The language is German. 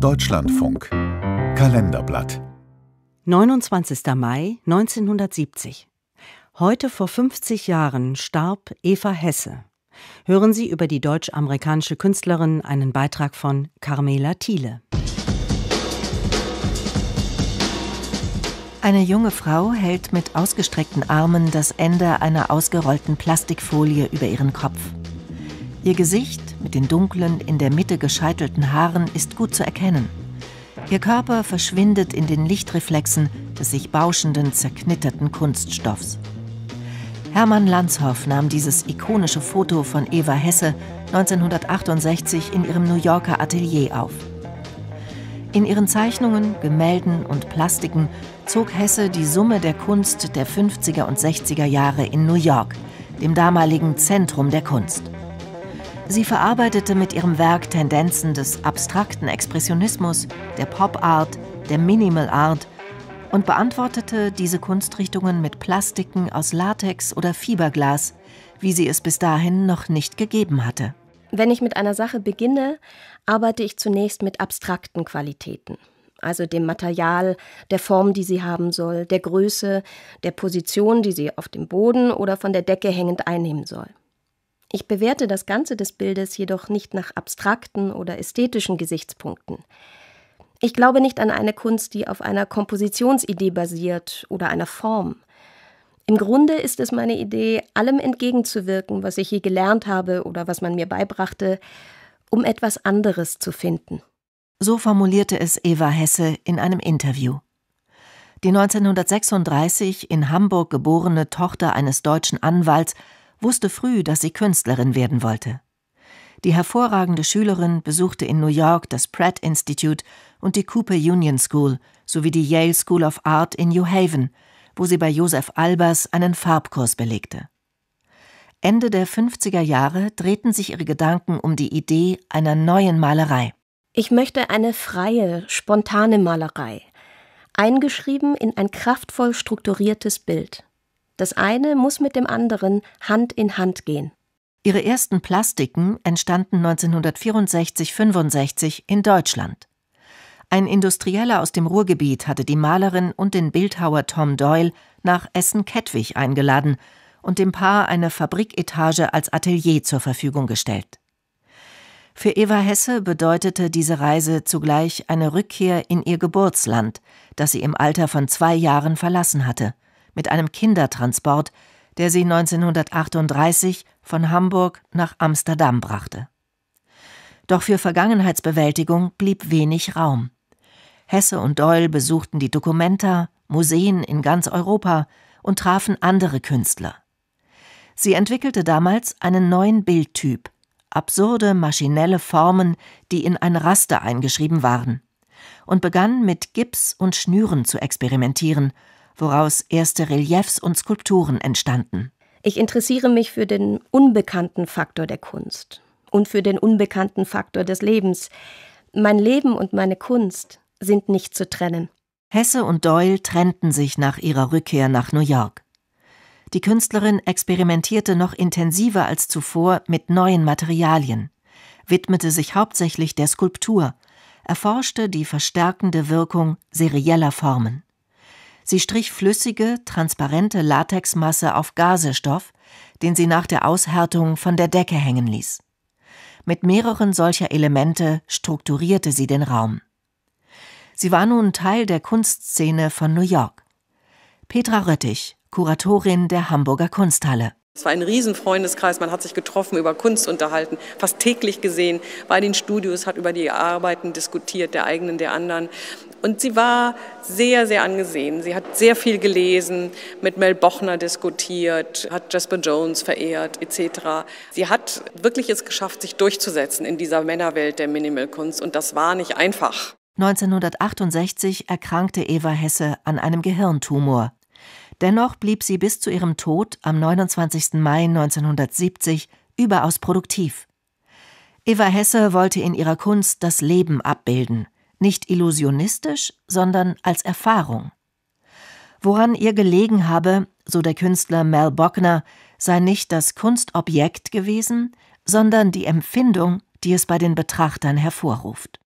Deutschlandfunk Kalenderblatt 29. Mai 1970 Heute vor 50 Jahren starb Eva Hesse. Hören Sie über die deutsch-amerikanische Künstlerin einen Beitrag von Carmela Thiele. Eine junge Frau hält mit ausgestreckten Armen das Ende einer ausgerollten Plastikfolie über ihren Kopf. Ihr Gesicht mit den dunklen, in der Mitte gescheitelten Haaren ist gut zu erkennen. Ihr Körper verschwindet in den Lichtreflexen des sich bauschenden, zerknitterten Kunststoffs. Hermann Lanzhoff nahm dieses ikonische Foto von Eva Hesse 1968 in ihrem New Yorker Atelier auf. In ihren Zeichnungen, Gemälden und Plastiken zog Hesse die Summe der Kunst der 50er und 60er Jahre in New York, dem damaligen Zentrum der Kunst. Sie verarbeitete mit ihrem Werk Tendenzen des abstrakten Expressionismus, der Pop Art, der Minimal Art und beantwortete diese Kunstrichtungen mit Plastiken aus Latex oder Fiberglas, wie sie es bis dahin noch nicht gegeben hatte. Wenn ich mit einer Sache beginne, arbeite ich zunächst mit abstrakten Qualitäten, also dem Material, der Form, die sie haben soll, der Größe, der Position, die sie auf dem Boden oder von der Decke hängend einnehmen soll. Ich bewerte das Ganze des Bildes jedoch nicht nach abstrakten oder ästhetischen Gesichtspunkten. Ich glaube nicht an eine Kunst, die auf einer Kompositionsidee basiert oder einer Form. Im Grunde ist es meine Idee, allem entgegenzuwirken, was ich je gelernt habe oder was man mir beibrachte, um etwas anderes zu finden. So formulierte es Eva Hesse in einem Interview. Die 1936 in Hamburg geborene Tochter eines deutschen Anwalts wusste früh, dass sie Künstlerin werden wollte. Die hervorragende Schülerin besuchte in New York das Pratt Institute und die Cooper Union School sowie die Yale School of Art in New Haven, wo sie bei Joseph Albers einen Farbkurs belegte. Ende der 50er Jahre drehten sich ihre Gedanken um die Idee einer neuen Malerei. Ich möchte eine freie, spontane Malerei, eingeschrieben in ein kraftvoll strukturiertes Bild. Das eine muss mit dem anderen Hand in Hand gehen. Ihre ersten Plastiken entstanden 1964-65 in Deutschland. Ein Industrieller aus dem Ruhrgebiet hatte die Malerin und den Bildhauer Tom Doyle nach Essen-Kettwig eingeladen und dem Paar eine Fabriketage als Atelier zur Verfügung gestellt. Für Eva Hesse bedeutete diese Reise zugleich eine Rückkehr in ihr Geburtsland, das sie im Alter von zwei Jahren verlassen hatte – mit einem Kindertransport, der sie 1938 von Hamburg nach Amsterdam brachte. Doch für Vergangenheitsbewältigung blieb wenig Raum. Hesse und Doyle besuchten die Dokumenta, Museen in ganz Europa und trafen andere Künstler. Sie entwickelte damals einen neuen Bildtyp, absurde, maschinelle Formen, die in ein Raster eingeschrieben waren, und begann mit Gips und Schnüren zu experimentieren woraus erste Reliefs und Skulpturen entstanden. Ich interessiere mich für den unbekannten Faktor der Kunst und für den unbekannten Faktor des Lebens. Mein Leben und meine Kunst sind nicht zu trennen. Hesse und Doyle trennten sich nach ihrer Rückkehr nach New York. Die Künstlerin experimentierte noch intensiver als zuvor mit neuen Materialien, widmete sich hauptsächlich der Skulptur, erforschte die verstärkende Wirkung serieller Formen. Sie strich flüssige, transparente Latexmasse auf Gasestoff, den sie nach der Aushärtung von der Decke hängen ließ. Mit mehreren solcher Elemente strukturierte sie den Raum. Sie war nun Teil der Kunstszene von New York. Petra Röttich, Kuratorin der Hamburger Kunsthalle. Es war ein Riesenfreundeskreis, man hat sich getroffen, über Kunst unterhalten, fast täglich gesehen, bei den Studios, hat über die Arbeiten diskutiert, der eigenen, der anderen. Und sie war sehr, sehr angesehen. Sie hat sehr viel gelesen, mit Mel Bochner diskutiert, hat Jasper Jones verehrt, etc. Sie hat wirklich es geschafft, sich durchzusetzen in dieser Männerwelt der Minimalkunst und das war nicht einfach. 1968 erkrankte Eva Hesse an einem Gehirntumor. Dennoch blieb sie bis zu ihrem Tod am 29. Mai 1970 überaus produktiv. Eva Hesse wollte in ihrer Kunst das Leben abbilden, nicht illusionistisch, sondern als Erfahrung. Woran ihr gelegen habe, so der Künstler Mel Bockner, sei nicht das Kunstobjekt gewesen, sondern die Empfindung, die es bei den Betrachtern hervorruft.